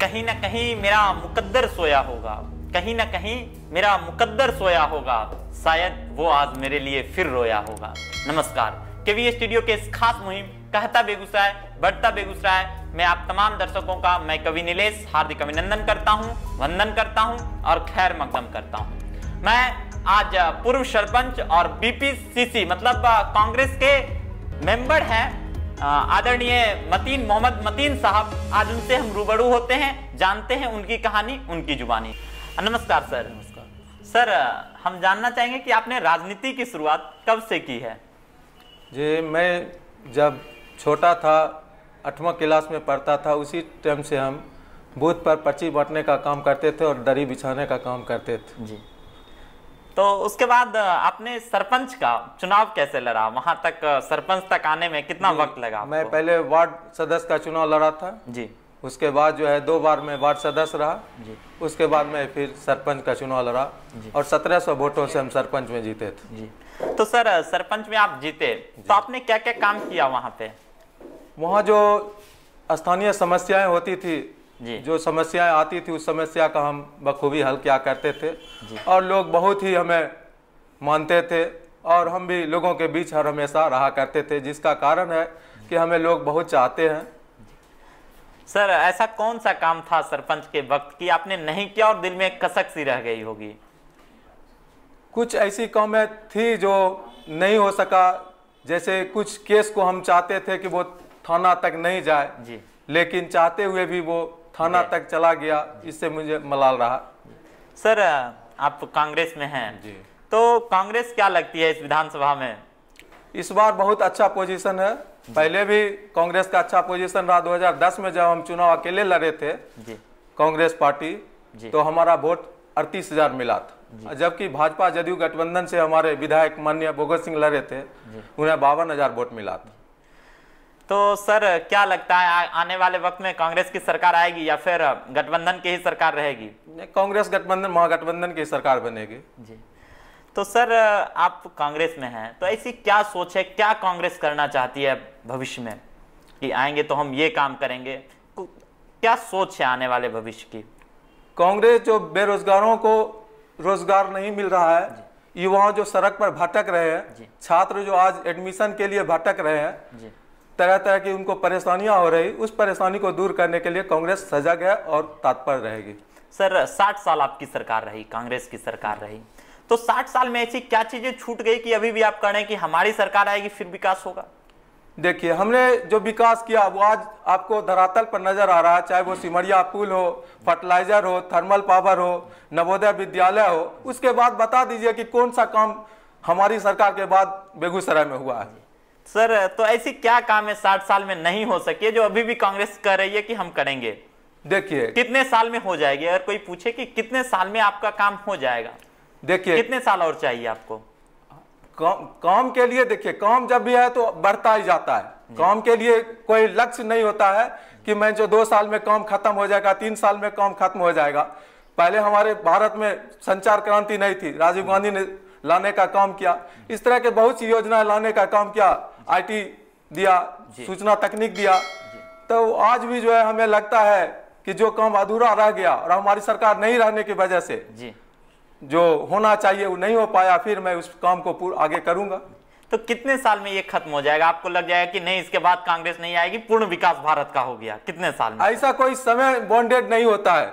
कहीं ना कहीं मेरा मुकद्दर सोया होगा कहीं ना कहीं मेरा मुकद्दर सोया होगा शायद वो आज मेरे लिए फिर रोया होगा नमस्कार केवी स्टूडियो के इस खास मुहिम कहता बेगूसराय बढ़ता बेगूसराय मैं आप तमाम दर्शकों का मैं कवि नीलेष हार्दिक अभिनंदन करता हूँ वंदन करता हूँ और खैर मकदम करता हूँ मैं आज पूर्व सरपंच और बीपीसीसी मतलब कांग्रेस के मेंबर हैं आदरणीय मतीन मोहम्मद मतीन साहब आज उनसे हम रूबरू होते हैं जानते हैं उनकी कहानी उनकी जुबानी नमस्कार सर नमस्कार सर हम जानना चाहेंगे कि आपने राजनीति की शुरुआत कब से की है जी मैं जब छोटा था अठवा क्लास में पढ़ता था उसी टाइम से हम बूथ पर पर्ची बांटने का काम करते थे और दरी बिछाने का काम करते थे जी तो उसके बाद आपने सरपंच का चुनाव कैसे लड़ा वहां तक सरपंच तक आने में कितना वक्त लगा मैं पहले वार्ड सदस्य का चुनाव लड़ा था जी उसके बाद जो है दो बार मैं वार्ड सदस्य रहा जी उसके बाद मैं फिर सरपंच का चुनाव लड़ा और सत्रह सौ वोटों से हम सरपंच में जीते थे जी तो सर सरपंच में आप जीते तो आपने क्या क्या काम किया वहाँ पे वहाँ जो स्थानीय समस्याएं होती थी जो समस्याएं आती थी उस समस्या का हम बखूबी हल किया करते थे और लोग बहुत ही हमें मानते थे और हम भी लोगों के बीच हर हमेशा रहा करते थे जिसका कारण है कि हमें लोग बहुत चाहते हैं सर ऐसा कौन सा काम था सरपंच के वक्त कि आपने नहीं किया और दिल में कसक सी रह गई होगी कुछ ऐसी कॉमें थी जो नहीं हो सका जैसे कुछ केस को हम चाहते थे कि वो थाना तक नहीं जाए जी लेकिन चाहते हुए भी वो थाना तक चला गया इससे मुझे मलाल रहा सर आप कांग्रेस में हैं जी तो कांग्रेस क्या लगती है इस विधानसभा में इस बार बहुत अच्छा पोजीशन है पहले भी कांग्रेस का अच्छा पोजीशन रहा 2010 में जब हम चुनाव अकेले लड़े थे कांग्रेस पार्टी तो हमारा वोट अड़तीस हजार मिला था जबकि भाजपा जदयू गठबंधन से हमारे विधायक मान्य भगत सिंह लड़े थे उन्हें बावन हजार वोट मिला था तो सर क्या लगता है आने वाले वक्त में कांग्रेस की सरकार आएगी या फिर गठबंधन की ही सरकार रहेगी कांग्रेस गठबंधन महागठबंधन की सरकार बनेगी जी तो सर आप कांग्रेस में हैं तो ऐसी क्या सोच है क्या कांग्रेस करना चाहती है भविष्य में कि आएंगे तो हम ये काम करेंगे क्या सोच है आने वाले भविष्य की कांग्रेस जो बेरोजगारों को रोजगार नहीं मिल रहा है युवाओं जो सड़क पर भटक रहे हैं छात्र जो आज एडमिशन के लिए भटक रहे हैं तरह तरह की उनको परेशानियां हो रही उस परेशानी को दूर करने के लिए कांग्रेस सजग है और तात्पर रहेगी सर साठ साल आपकी सरकार रही कांग्रेस की सरकार रही तो साठ साल में ऐसी क्या चीज़ें छूट गई कि अभी भी आप कह रहे हैं कि हमारी सरकार आएगी फिर विकास होगा देखिए हमने जो विकास किया वो आज आपको धरातल पर नजर आ रहा है चाहे वो सिमरिया पुल हो फर्टिलाइजर हो थर्मल पावर हो नवोदय विद्यालय हो उसके बाद बता दीजिए कि कौन सा काम हमारी सरकार के बाद बेगूसराय में हुआ है सर तो ऐसी क्या काम है साठ साल में नहीं हो सके जो अभी भी कांग्रेस कर रही है कि हम करेंगे देखिए कितने साल में हो जाएगी अगर कोई पूछे कि कितने साल में आपका काम हो जाएगा देखिए कितने साल और चाहिए आपको काम के लिए देखिए काम जब भी है तो बढ़ता ही जाता है काम के लिए कोई लक्ष्य नहीं होता है कि मैं जो दो साल में काम खत्म हो जाएगा तीन साल में काम खत्म हो जाएगा पहले हमारे भारत में संचार क्रांति नहीं थी राजीव गांधी ने लाने का काम किया इस तरह के बहुत सी योजनाएं लाने का काम किया आईटी दिया सूचना तकनीक दिया तो आज भी जो है हमें लगता है कि जो काम अधूरा रह गया और हमारी सरकार नहीं रहने की वजह से जी जो होना चाहिए वो नहीं हो पाया फिर मैं उस काम को आगे करूंगा तो कितने साल में ये खत्म हो जाएगा आपको लग जाएगा कि नहीं इसके बाद कांग्रेस नहीं आएगी पूर्ण विकास भारत का हो गया कितने साल में ऐसा कोई समय बॉन्डेड नहीं होता है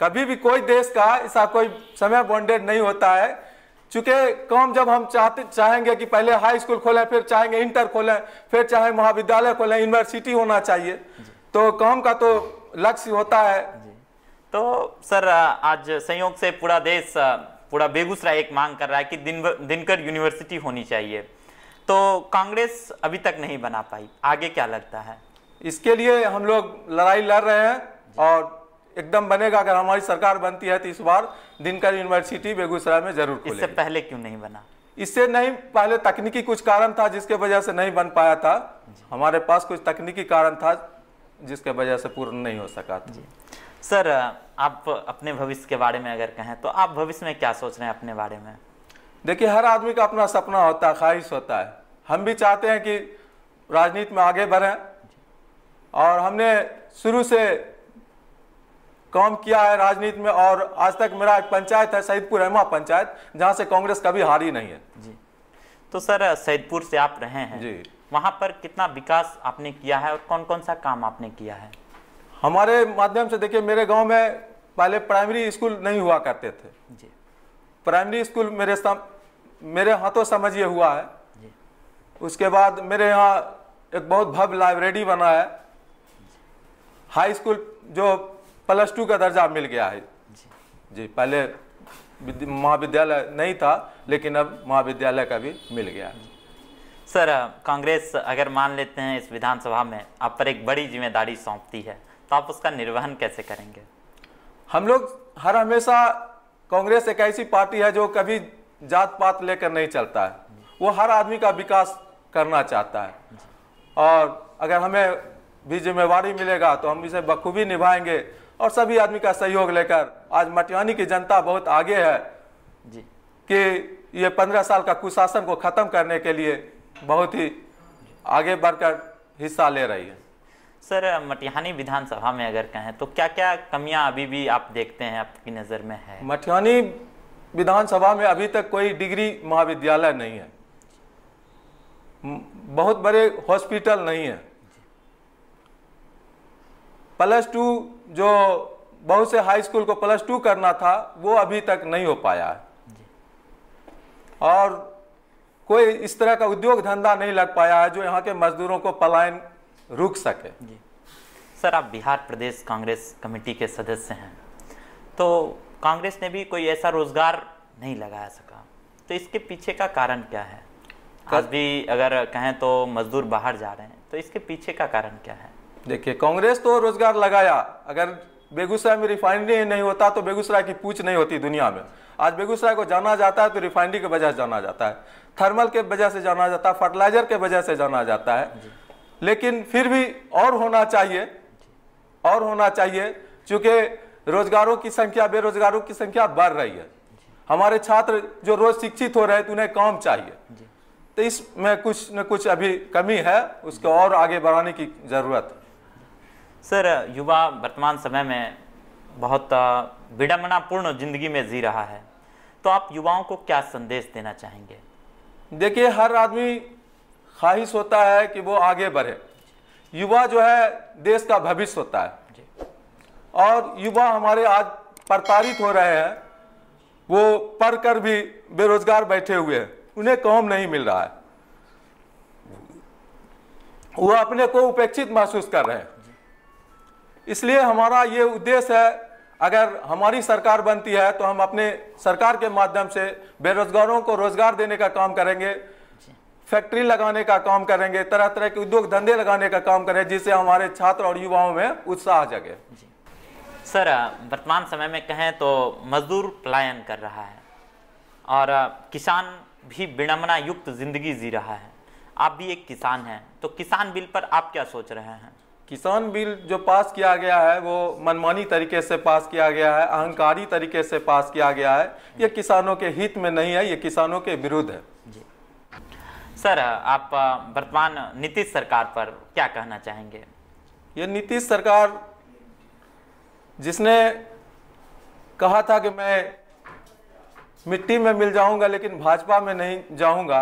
कभी भी कोई देश का ऐसा कोई समय बॉन्डेड नहीं होता है चूंकि काम जब हम चाहते चाहेंगे कि पहले हाई स्कूल खोलें फिर चाहेंगे इंटर खोलें फिर चाहे महाविद्यालय खोलें यूनिवर्सिटी होना चाहिए तो काम का तो लक्ष्य होता है तो सर आज संयोग से पूरा देश पूरा बेगूसराय एक मांग कर रहा है कि दिन दिनकर यूनिवर्सिटी होनी चाहिए तो कांग्रेस अभी तक नहीं बना पाई आगे क्या लगता है इसके लिए हम लोग लड़ाई लड़ रहे हैं और एकदम बनेगा अगर हमारी सरकार बनती है तो इस बार दिनकर यूनिवर्सिटी बेगूसराय में जरूर इससे पहले क्यों नहीं बना इससे नहीं पहले तकनीकी कुछ कारण था जिसके वजह से नहीं बन पाया था हमारे पास कुछ तकनीकी कारण था जिसके वजह से पूर्ण नहीं हो सका था सर आप अपने भविष्य के बारे में अगर कहें तो आप भविष्य में क्या सोच रहे हैं अपने बारे में देखिए हर आदमी का अपना सपना होता है ख्वाहिश होता है हम भी चाहते हैं कि राजनीति में आगे बढ़ें और हमने शुरू से काम किया है राजनीति में और आज तक मेरा एक पंचायत है सईदपुर एमा पंचायत जहाँ से कांग्रेस कभी हारी नहीं है जी तो सर सईदपुर से आप रहे हैं जी वहाँ पर कितना विकास आपने किया है और कौन कौन सा काम आपने किया है हमारे माध्यम से देखिए मेरे गाँव में पहले प्राइमरी स्कूल नहीं हुआ करते थे जी प्राइमरी स्कूल मेरे सम, मेरे हाथों समझिए हुआ है जी। उसके बाद मेरे यहाँ एक बहुत भव्य लाइब्रेरी बना है हाई स्कूल जो प्लस टू का दर्जा मिल गया है जी, पहले महाविद्यालय नहीं था लेकिन अब महाविद्यालय का भी मिल गया है सर कांग्रेस अगर मान लेते हैं इस विधानसभा में आप पर एक बड़ी जिम्मेदारी सौंपती है तो आप उसका निर्वहन कैसे करेंगे हम लोग हर हमेशा कांग्रेस एक ऐसी पार्टी है जो कभी जात पात लेकर नहीं चलता है वो हर आदमी का विकास करना चाहता है और अगर हमें भी जिम्मेवारी मिलेगा तो हम इसे बखूबी निभाएंगे और सभी आदमी का सहयोग लेकर आज मटियानी की जनता बहुत आगे है जी कि ये पंद्रह साल का कुशासन को ख़त्म करने के लिए बहुत ही आगे बढ़कर हिस्सा ले रही है सर मटिहानी विधानसभा में अगर कहें तो क्या क्या कमियां अभी भी आप देखते हैं आपकी नज़र में है मटिहानी विधानसभा में अभी तक कोई डिग्री महाविद्यालय नहीं है बहुत बड़े हॉस्पिटल नहीं है प्लस टू जो बहुत से हाई स्कूल को प्लस टू करना था वो अभी तक नहीं हो पाया है और कोई इस तरह का उद्योग धंधा नहीं लग पाया है जो यहाँ के मजदूरों को पलायन रुक सके जी सर आप बिहार प्रदेश कांग्रेस कमेटी के सदस्य हैं तो कांग्रेस ने भी कोई ऐसा रोजगार नहीं लगाया सका तो इसके पीछे का कारण क्या है आज भी अगर कहें तो मजदूर बाहर जा रहे हैं तो इसके पीछे का कारण क्या है देखिए कांग्रेस तो रोजगार लगाया अगर बेगूसराय में रिफाइनरी नहीं होता तो बेगूसराय की पूछ नहीं होती दुनिया में आज बेगूसराय को जाना जाता है तो रिफाइनरी के वजह से जाना जाता है थर्मल के वजह से जाना जाता है फर्टिलाइजर के वजह से जाना जाता है लेकिन फिर भी और होना चाहिए और होना चाहिए चूँकि रोजगारों की संख्या बेरोजगारों की संख्या बढ़ रही है हमारे छात्र जो रोज शिक्षित हो रहे हैं तो उन्हें काम चाहिए तो इसमें कुछ न कुछ अभी कमी है उसको और आगे बढ़ाने की जरूरत है सर युवा वर्तमान समय में बहुत विडम्बनापूर्ण जिंदगी में जी रहा है तो आप युवाओं को क्या संदेश देना चाहेंगे देखिए हर आदमी ख्वाहिश होता है कि वो आगे बढ़े युवा जो है देश का भविष्य होता है और युवा हमारे आज प्रताड़ित हो रहे हैं वो पढ़ कर भी बेरोजगार बैठे हुए हैं उन्हें काम नहीं मिल रहा है वो अपने को उपेक्षित महसूस कर रहे हैं इसलिए हमारा ये उद्देश्य है अगर हमारी सरकार बनती है तो हम अपने सरकार के माध्यम से बेरोजगारों को रोजगार देने का काम करेंगे फैक्ट्री लगाने का काम करेंगे तरह तरह के उद्योग धंधे लगाने का काम करें जिससे हमारे छात्र और युवाओं में उत्साह जगे सर वर्तमान समय में कहें तो मजदूर पलायन कर रहा है और किसान भी विनमना युक्त जिंदगी जी रहा है आप भी एक किसान हैं तो किसान बिल पर आप क्या सोच रहे हैं किसान बिल जो पास किया गया है वो मनमानी तरीके से पास किया गया है अहंकारी तरीके से पास किया गया है ये किसानों के हित में नहीं है ये किसानों के विरुद्ध है सर आप वर्तमान नीतीश सरकार पर क्या कहना चाहेंगे ये नीतीश सरकार जिसने कहा था कि मैं मिट्टी में मिल जाऊंगा लेकिन भाजपा में नहीं जाऊंगा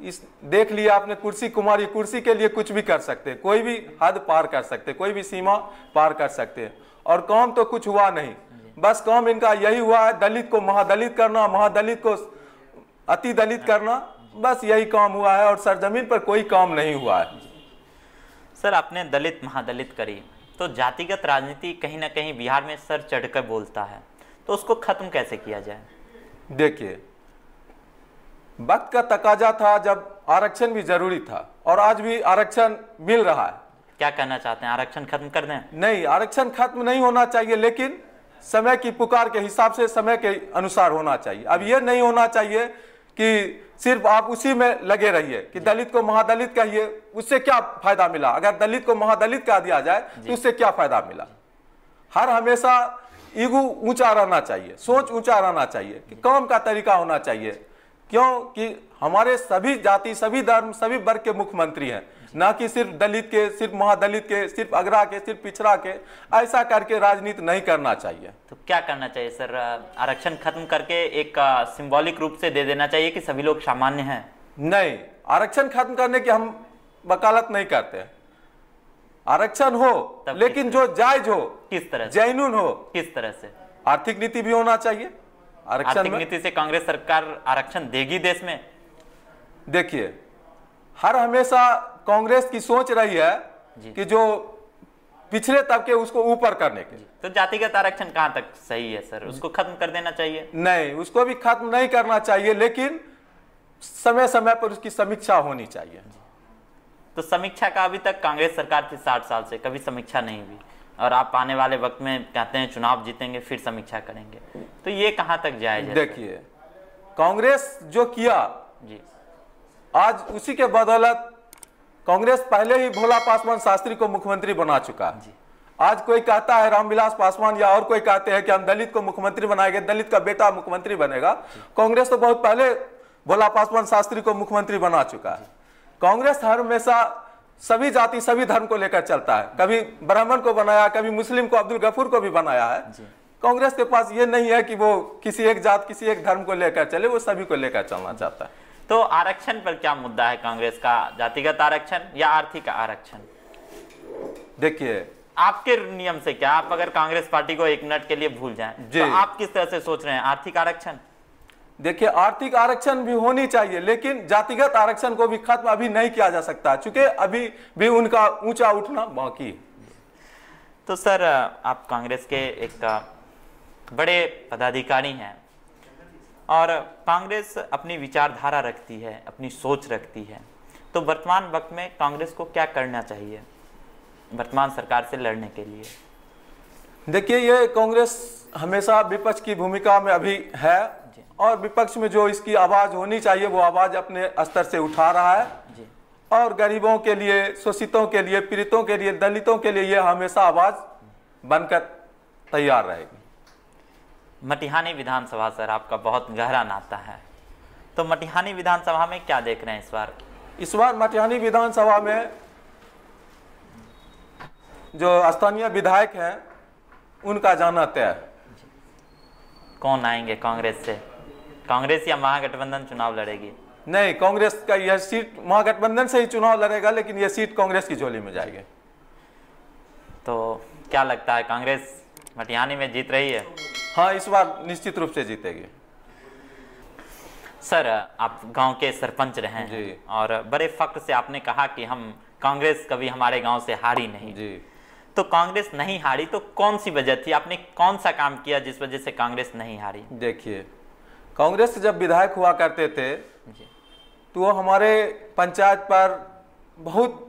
इस देख लिया आपने कुर्सी कुमारी कुर्सी के लिए कुछ भी कर सकते हैं कोई भी हद पार कर सकते कोई भी सीमा पार कर सकते हैं और काम तो कुछ हुआ नहीं बस काम इनका यही हुआ है दलित को महादलित करना महादलित को अति दलित करना बस यही काम हुआ है और सरजमीन पर कोई काम नहीं हुआ है सर आपने दलित महादलित करी तो जातिगत राजनीति कहीं ना कहीं बिहार में सर चढ़कर बोलता है तो उसको खत्म कैसे किया जाए देखिए वक्त का तकाजा था जब आरक्षण भी जरूरी था और आज भी आरक्षण मिल रहा है क्या कहना चाहते हैं आरक्षण खत्म कर दें नहीं आरक्षण खत्म नहीं होना चाहिए लेकिन समय की पुकार के हिसाब से समय के अनुसार होना चाहिए अब ये नहीं होना चाहिए कि सिर्फ आप उसी में लगे रहिए कि दलित को महादलित कहिए उससे क्या फायदा मिला अगर दलित को महादलित कह दिया जाए तो उससे क्या फायदा मिला हर हमेशा ईगू ऊंचा रहना चाहिए सोच ऊंचा रहना चाहिए कि काम का तरीका होना चाहिए क्योंकि हमारे सभी जाति सभी धर्म सभी वर्ग के मुख्यमंत्री हैं ना कि सिर्फ दलित के सिर्फ महादलित के सिर्फ अग्रा के सिर्फ पिछड़ा के ऐसा करके राजनीति नहीं करना चाहिए तो क्या करना चाहिए सर आरक्षण खत्म करके एक सिंबॉलिक रूप से दे देना चाहिए कि सभी लोग सामान्य हैं नहीं आरक्षण खत्म करने की हम वकालत नहीं करते आरक्षण हो लेकिन जो जायज हो किस तरह जैनून हो किस तरह से आर्थिक नीति भी होना चाहिए आरक्षण नीति से कांग्रेस सरकार आरक्षण देगी देश में देखिए हर हमेशा कांग्रेस की सोच रही है कि जो पिछले तबके उसको ऊपर करने के तो जातिगत आरक्षण कहां तक सही है सर उसको खत्म कर देना चाहिए नहीं उसको भी खत्म नहीं करना चाहिए लेकिन समय समय पर उसकी समीक्षा होनी चाहिए तो समीक्षा का अभी तक कांग्रेस सरकार थी साठ साल से कभी समीक्षा नहीं हुई और आप आने वाले वक्त में कहते हैं चुनाव जीतेंगे फिर समीक्षा करेंगे तो ये कहां तक जाए देखिए कांग्रेस जो किया जी आज उसी के बदौलत कांग्रेस पहले ही भोला पासवान शास्त्री को मुख्यमंत्री बना चुका जी आज कोई कहता है रामविलास पासवान या और कोई कहते हैं कि हम दलित को मुख्यमंत्री बनाएंगे दलित का बेटा मुख्यमंत्री बनेगा कांग्रेस तो बहुत पहले भोला पासवान शास्त्री को मुख्यमंत्री बना चुका है कांग्रेस हर हमेशा सभी जाति सभी धर्म को लेकर चलता है कभी ब्राह्मण को बनाया कभी मुस्लिम को अब्दुल गफूर को भी बनाया है कांग्रेस के पास ये नहीं है कि वो किसी एक जात किसी एक धर्म को लेकर चले वो सभी को लेकर चलना चाहता है तो आरक्षण पर क्या मुद्दा है कांग्रेस का जातिगत आरक्षण या आर्थिक आरक्षण देखिए आपके नियम से क्या आप अगर कांग्रेस पार्टी को एक मिनट के लिए भूल जाए तो आप किस तरह से सोच रहे हैं आर्थिक आरक्षण देखिए आर्थिक आरक्षण भी होनी चाहिए लेकिन जातिगत आरक्षण को भी खत्म अभी नहीं किया जा सकता चूंकि अभी भी उनका ऊंचा उठना बाकी है तो सर आप कांग्रेस के एक बड़े पदाधिकारी हैं और कांग्रेस अपनी विचारधारा रखती है अपनी सोच रखती है तो वर्तमान वक्त में कांग्रेस को क्या करना चाहिए वर्तमान सरकार से लड़ने के लिए देखिए ये कांग्रेस हमेशा विपक्ष की भूमिका में अभी है और विपक्ष में जो इसकी आवाज़ होनी चाहिए वो आवाज़ अपने स्तर से उठा रहा है और गरीबों के लिए शोषितों के लिए पीड़ितों के लिए दलितों के लिए ये हमेशा आवाज़ बनकर तैयार रहेगी मटिहानी विधानसभा सर आपका बहुत गहरा नाता है तो मटिहानी विधानसभा में क्या देख रहे हैं इस बार इस बार मटिहानी विधानसभा में जो स्थानीय विधायक हैं उनका जाना तय कौन आएंगे कांग्रेस से कांग्रेस या महागठबंधन चुनाव लड़ेगी नहीं कांग्रेस का यह सीट महागठबंधन से ही चुनाव लड़ेगा लेकिन यह सीट कांग्रेस की झोली में जाएगी तो क्या लगता है कांग्रेस मटिहानी में जीत रही है हाँ इस बार निश्चित रूप से जीतेगी सर आप गांव के सरपंच रहे हैं और बड़े फक्र से आपने कहा कि हम कांग्रेस कभी हमारे गांव से हारी नहीं जी तो कांग्रेस नहीं हारी तो कौन सी वजह थी आपने कौन सा काम किया जिस वजह से कांग्रेस नहीं हारी देखिए कांग्रेस जब विधायक हुआ करते थे तो वो हमारे पंचायत पर बहुत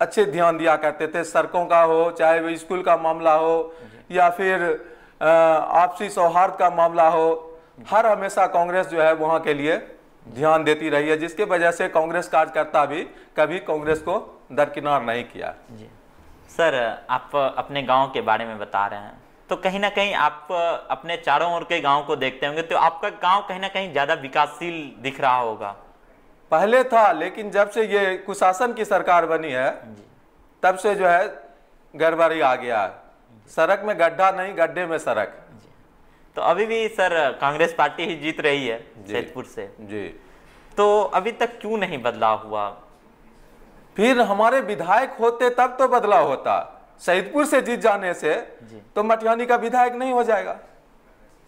अच्छे ध्यान दिया करते थे सड़कों का हो चाहे वो स्कूल का मामला हो या फिर आपसी सौहार्द का मामला हो हर हमेशा कांग्रेस जो है वहाँ के लिए ध्यान देती रही है जिसके वजह से कांग्रेस कार्यकर्ता भी कभी कांग्रेस को दरकिनार नहीं किया जी सर आप अपने गांव के बारे में बता रहे हैं तो कहीं ना कहीं आप अपने चारों ओर के गांव को देखते होंगे तो आपका गांव कहीं ना कहीं ज़्यादा विकासशील दिख रहा होगा पहले था लेकिन जब से ये कुशासन की सरकार बनी है तब से जो है गड़बड़ी आ गया सड़क में गड्ढा नहीं गड्ढे में सड़क तो अभी भी सर कांग्रेस पार्टी ही जीत रही है जयपुर से जी तो अभी तक क्यों नहीं बदलाव हुआ फिर हमारे विधायक होते तब तो बदलाव होता सईदपुर से जीत जाने से तो मटियानी का विधायक नहीं हो जाएगा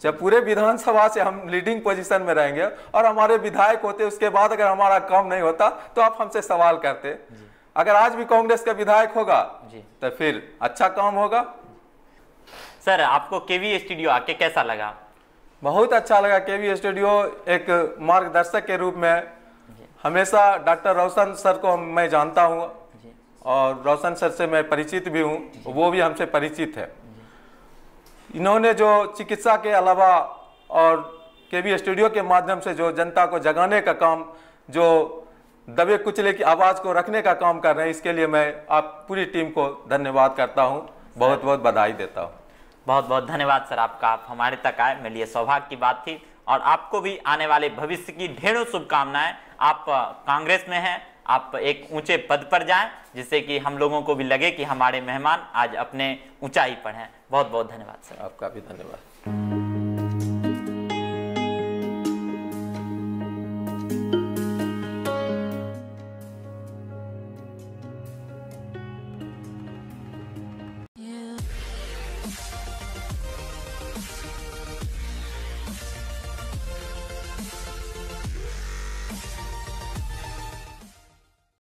जब पूरे विधानसभा से हम लीडिंग पोजीशन में रहेंगे और हमारे विधायक होते उसके बाद अगर हमारा काम नहीं होता तो आप हमसे सवाल करते अगर आज भी कांग्रेस का विधायक होगा तो फिर अच्छा काम होगा सर आपको केवी स्टूडियो आके कैसा लगा बहुत अच्छा लगा केवी स्टूडियो एक मार्गदर्शक के रूप में हमेशा डॉक्टर रोशन सर को मैं जानता हूँ और रोशन सर से मैं परिचित भी हूँ वो भी हमसे परिचित है इन्होंने जो चिकित्सा के अलावा और के वी स्टूडियो के माध्यम से जो जनता को जगाने का काम जो दबे कुचले की आवाज़ को रखने का काम कर रहे हैं इसके लिए मैं आप पूरी टीम को धन्यवाद करता हूँ बहुत बहुत बधाई देता हूँ बहुत बहुत धन्यवाद सर आपका आप हमारे तक आए मेरे लिए सौभाग्य की बात थी और आपको भी आने वाले भविष्य की ढेरों शुभकामनाएं आप कांग्रेस में हैं आप एक ऊंचे पद पर जाएं जिससे कि हम लोगों को भी लगे कि हमारे मेहमान आज अपने ऊंचाई पर हैं बहुत बहुत धन्यवाद सर आपका भी धन्यवाद